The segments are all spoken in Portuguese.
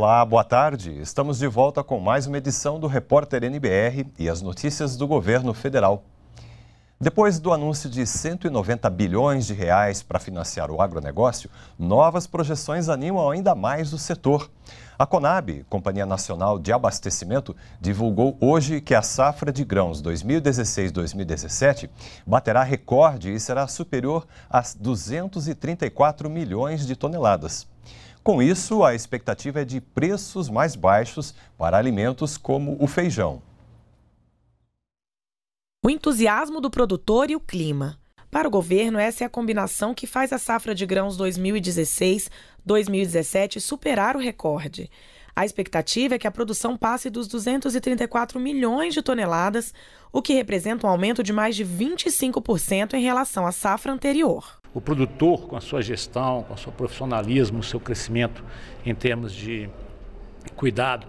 Olá, boa tarde. Estamos de volta com mais uma edição do Repórter NBR e as notícias do governo federal. Depois do anúncio de 190 bilhões de reais para financiar o agronegócio, novas projeções animam ainda mais o setor. A Conab, Companhia Nacional de Abastecimento, divulgou hoje que a safra de grãos 2016-2017 baterá recorde e será superior a 234 milhões de toneladas. Com isso, a expectativa é de preços mais baixos para alimentos como o feijão. O entusiasmo do produtor e o clima. Para o governo, essa é a combinação que faz a safra de grãos 2016-2017 superar o recorde. A expectativa é que a produção passe dos 234 milhões de toneladas, o que representa um aumento de mais de 25% em relação à safra anterior o produtor, com a sua gestão, com o seu profissionalismo, o seu crescimento em termos de cuidado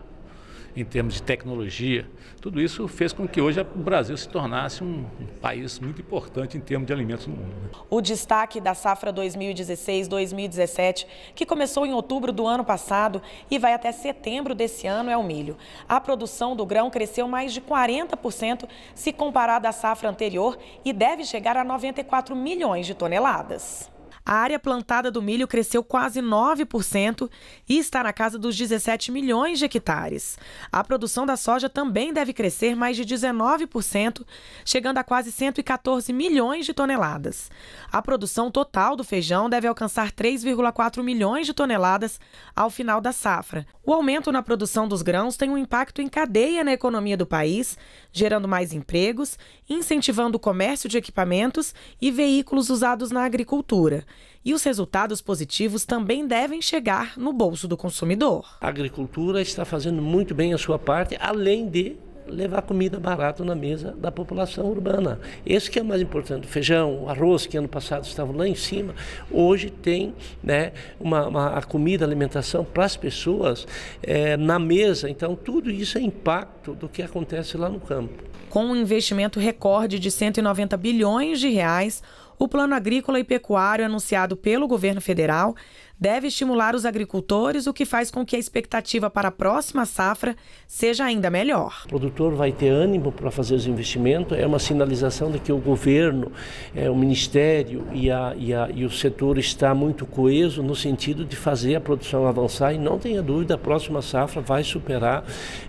em termos de tecnologia. Tudo isso fez com que hoje o Brasil se tornasse um país muito importante em termos de alimentos no mundo. Né? O destaque da safra 2016-2017, que começou em outubro do ano passado e vai até setembro desse ano, é o milho. A produção do grão cresceu mais de 40% se comparada à safra anterior e deve chegar a 94 milhões de toneladas a área plantada do milho cresceu quase 9% e está na casa dos 17 milhões de hectares. A produção da soja também deve crescer mais de 19%, chegando a quase 114 milhões de toneladas. A produção total do feijão deve alcançar 3,4 milhões de toneladas ao final da safra. O aumento na produção dos grãos tem um impacto em cadeia na economia do país, gerando mais empregos, incentivando o comércio de equipamentos e veículos usados na agricultura e os resultados positivos também devem chegar no bolso do consumidor. A agricultura está fazendo muito bem a sua parte, além de levar comida barata na mesa da população urbana. Esse que é o mais importante. feijão, arroz, que ano passado estavam lá em cima, hoje tem né, uma, uma a comida, a alimentação para as pessoas é, na mesa. Então, tudo isso é impacto do que acontece lá no campo. Com um investimento recorde de 190 bilhões de reais, o plano agrícola e pecuário anunciado pelo governo federal deve estimular os agricultores, o que faz com que a expectativa para a próxima safra seja ainda melhor. O produtor vai ter ânimo para fazer os investimentos, é uma sinalização de que o governo, é, o ministério e, a, e, a, e o setor está muito coeso no sentido de fazer a produção avançar e não tenha dúvida, a próxima safra vai superar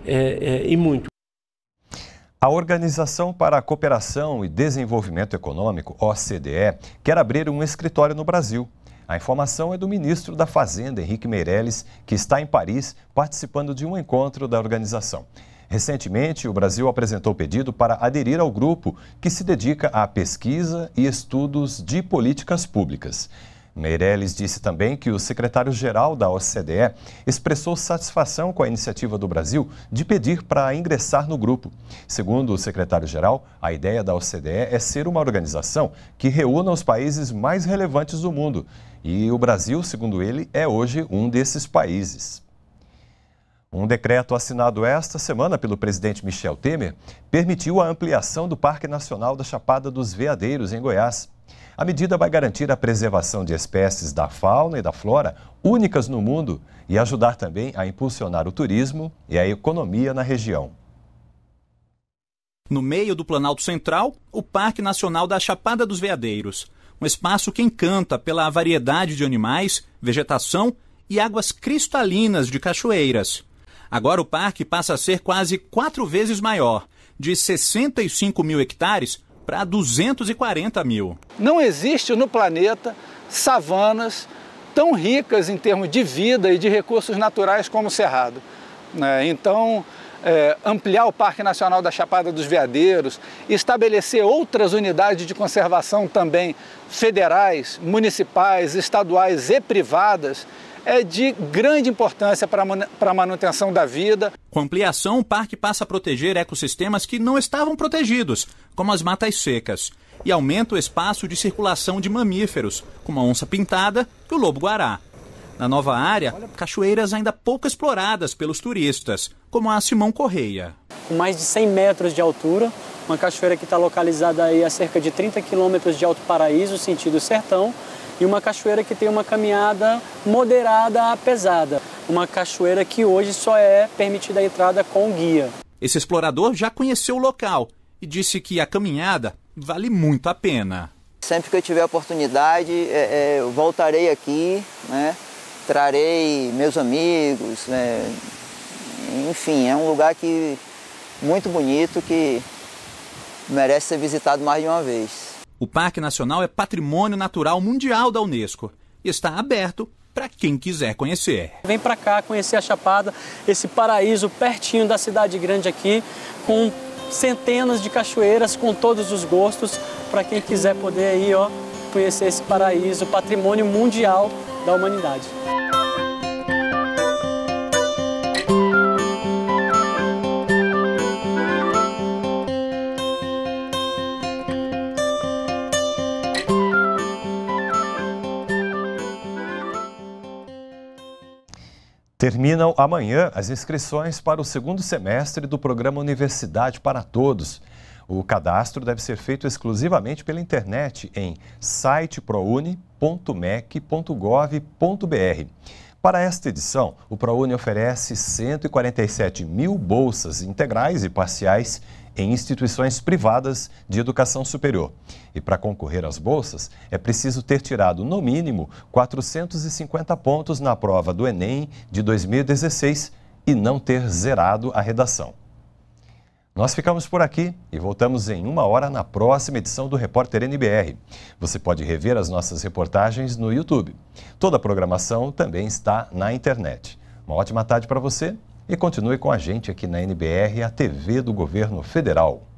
é, é, e muito. A Organização para a Cooperação e Desenvolvimento Econômico, OCDE, quer abrir um escritório no Brasil. A informação é do ministro da Fazenda, Henrique Meirelles, que está em Paris participando de um encontro da organização. Recentemente, o Brasil apresentou pedido para aderir ao grupo que se dedica à pesquisa e estudos de políticas públicas. Meirelles disse também que o secretário-geral da OCDE expressou satisfação com a iniciativa do Brasil de pedir para ingressar no grupo. Segundo o secretário-geral, a ideia da OCDE é ser uma organização que reúna os países mais relevantes do mundo. E o Brasil, segundo ele, é hoje um desses países. Um decreto assinado esta semana pelo presidente Michel Temer permitiu a ampliação do Parque Nacional da Chapada dos Veadeiros, em Goiás. A medida vai garantir a preservação de espécies da fauna e da flora únicas no mundo e ajudar também a impulsionar o turismo e a economia na região. No meio do Planalto Central, o Parque Nacional da Chapada dos Veadeiros, um espaço que encanta pela variedade de animais, vegetação e águas cristalinas de cachoeiras. Agora o parque passa a ser quase quatro vezes maior, de 65 mil hectares para 240 mil. Não existe no planeta savanas tão ricas em termos de vida e de recursos naturais como o Cerrado. Né? Então, é, ampliar o Parque Nacional da Chapada dos Veadeiros, estabelecer outras unidades de conservação também federais, municipais, estaduais e privadas é de grande importância para a manutenção da vida. Com ampliação, o parque passa a proteger ecossistemas que não estavam protegidos, como as matas secas, e aumenta o espaço de circulação de mamíferos, como a onça-pintada e o lobo-guará. Na nova área, cachoeiras ainda pouco exploradas pelos turistas, como a Simão Correia. Com mais de 100 metros de altura, uma cachoeira que está localizada aí a cerca de 30 quilômetros de Alto Paraíso, sentido sertão, e uma cachoeira que tem uma caminhada moderada a pesada uma cachoeira que hoje só é permitida a entrada com guia. Esse explorador já conheceu o local e disse que a caminhada vale muito a pena. Sempre que eu tiver oportunidade, é, é, voltarei aqui, né? trarei meus amigos. É, enfim, é um lugar que muito bonito que merece ser visitado mais de uma vez. O Parque Nacional é Patrimônio Natural Mundial da Unesco e está aberto para quem quiser conhecer. Vem para cá conhecer a Chapada, esse paraíso pertinho da cidade grande aqui, com centenas de cachoeiras com todos os gostos, para quem quiser poder aí, ó, conhecer esse paraíso, patrimônio mundial da humanidade. Terminam amanhã as inscrições para o segundo semestre do programa Universidade para Todos. O cadastro deve ser feito exclusivamente pela internet em siteproune.mec.gov.br. Para esta edição, o ProUni oferece 147 mil bolsas integrais e parciais em instituições privadas de educação superior. E para concorrer às bolsas, é preciso ter tirado, no mínimo, 450 pontos na prova do Enem de 2016 e não ter zerado a redação. Nós ficamos por aqui e voltamos em uma hora na próxima edição do Repórter NBR. Você pode rever as nossas reportagens no YouTube. Toda a programação também está na internet. Uma ótima tarde para você e continue com a gente aqui na NBR, a TV do Governo Federal.